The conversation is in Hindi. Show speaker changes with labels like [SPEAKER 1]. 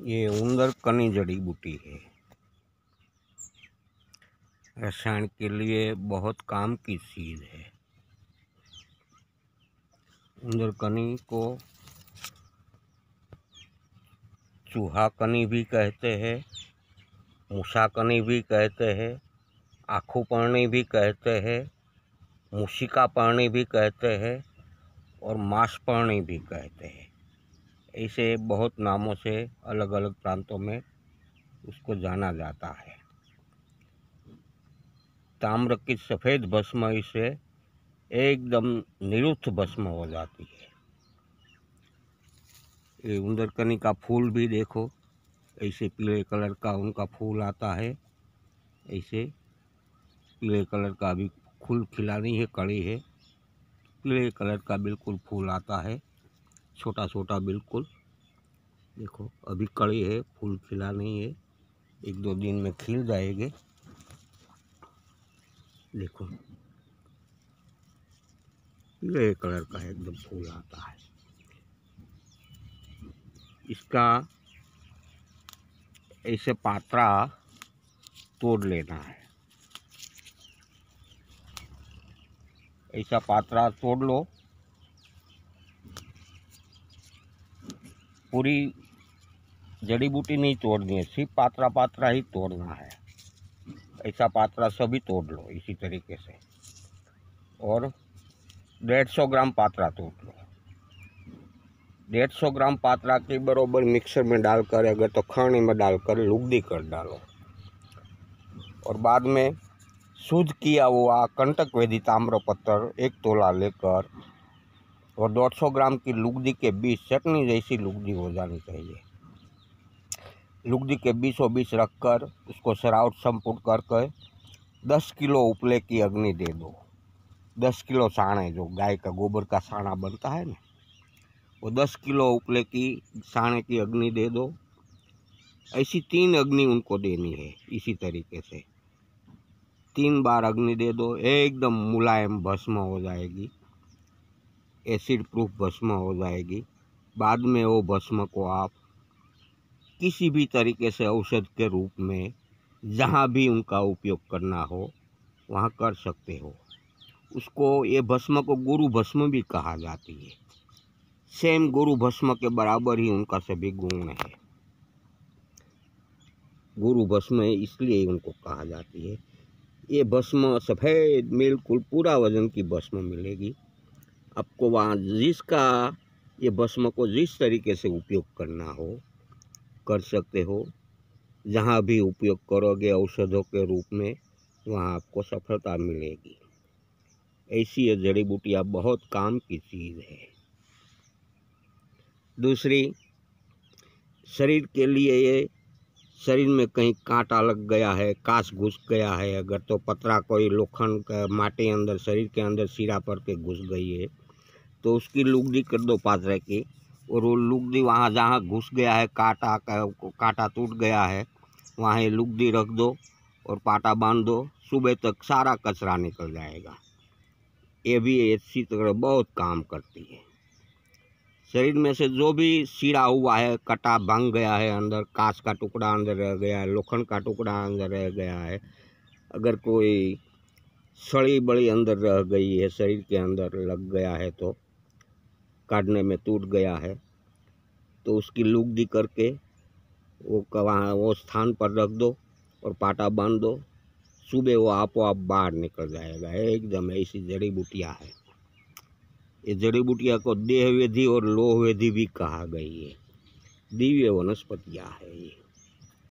[SPEAKER 1] ये उंदरकनी जड़ी बूटी है रसायन के लिए बहुत काम की चीज़ है उंदरकनी को चूहा कनी भी कहते हैं कनी भी कहते हैं आँखू पानी भी कहते हैं मूसिका पानी भी कहते हैं और मांस पानी भी कहते हैं ऐसे बहुत नामों से अलग अलग प्रांतों में उसको जाना जाता है ताम्र की सफ़ेद भस्म इसे एकदम निरुत्थ भस्म हो जाती है ये उंदरकनी का फूल भी देखो ऐसे पीले कलर का उनका फूल आता है ऐसे पीले कलर का भी फूल खिलानी है कड़ी है पीले कलर का बिल्कुल फूल आता है छोटा छोटा बिल्कुल देखो अभी कड़ी है फूल खिला नहीं है एक दो दिन में खिल जाएंगे देखो ग्रे कलर का एकदम फूल आता है इसका ऐसे पात्रा तोड़ लेना है ऐसा पात्रा तोड़ लो पूरी जड़ी बूटी नहीं तोड़नी है सिर्फ पात्रा पात्रा ही तोड़ना है ऐसा पात्रा सभी तोड़ लो इसी तरीके से और डेढ़ सौ ग्राम पात्रा तोड़ लो डेढ़ सौ ग्राम पात्रा के बराबर मिक्सर में डालकर अगर तो खाने में डालकर लुगदी कर डालो और बाद में शुद्ध किया हुआ कंटक वेदी ताम्र पत्थर एक तोला लेकर और 150 ग्राम की लुगदी के बीस चटनी जैसी लुगदी हो जानी चाहिए लुगदी के बीसों बीस रख कर उसको सराउट सम्पूर्ण करके कर दस किलो उपले की अग्नि दे दो दस किलो साणे जो गाय का गोबर का साणा बनता है ना वो दस किलो उपले की साणे की अग्नि दे दो ऐसी तीन अग्नि उनको देनी है इसी तरीके से तीन बार अग्नि दे दो एकदम मुलायम भस्म हो जाएगी एसिड प्रूफ भस्म हो जाएगी बाद में वो भस्म को आप किसी भी तरीके से औषध के रूप में जहाँ भी उनका उपयोग करना हो वहाँ कर सकते हो उसको ये भस्म को गुरु भस्म भी कहा जाती है सेम गुरु भस्म के बराबर ही उनका सभी गुण है गुरु भस्म इसलिए उनको कहा जाती है ये भस्म सफ़ेद बिल्कुल पूरा वजन की भस्म मिलेगी आपको वहाँ जिसका ये भस्म को जिस तरीके से उपयोग करना हो कर सकते हो जहाँ भी उपयोग करोगे औषधों के रूप में वहाँ आपको सफलता मिलेगी ऐसी ये जड़ी बूटियाँ बहुत काम की चीज़ है दूसरी शरीर के लिए ये शरीर में कहीं कांटा लग गया है काश घुस गया है अगर तो पतरा कोई लोखंड माटे अंदर शरीर के अंदर सिरा पर के घुस गई है तो उसकी लुगदी कर दो पाथरे की और वो लुगदी वहाँ जहाँ घुस गया है काटा का, काटा टूट गया है वहाँ लुगदी रख दो और पाटा बांध दो सुबह तक सारा कचरा निकल जाएगा ये भी इसी तरह बहुत काम करती है शरीर में से जो भी सीड़ा हुआ है कटा भंग गया है अंदर कांच का टुकड़ा अंदर रह गया है लोखंड का टुकड़ा अंदर रह गया है अगर कोई सड़ी बड़ी अंदर रह गई है शरीर के अंदर लग गया है तो काटने में टूट गया है तो उसकी लुक दी करके वो वहाँ वो स्थान पर रख दो और पाटा बांध दो सुबह वो आपो आप बाहर निकल जाएगा एकदम ऐसी जड़ी बूटियाँ है ये जड़ी बूटियाँ को देह वेधि और लोह वेधि भी कहा गई है दिव्य वनस्पतियाँ है ये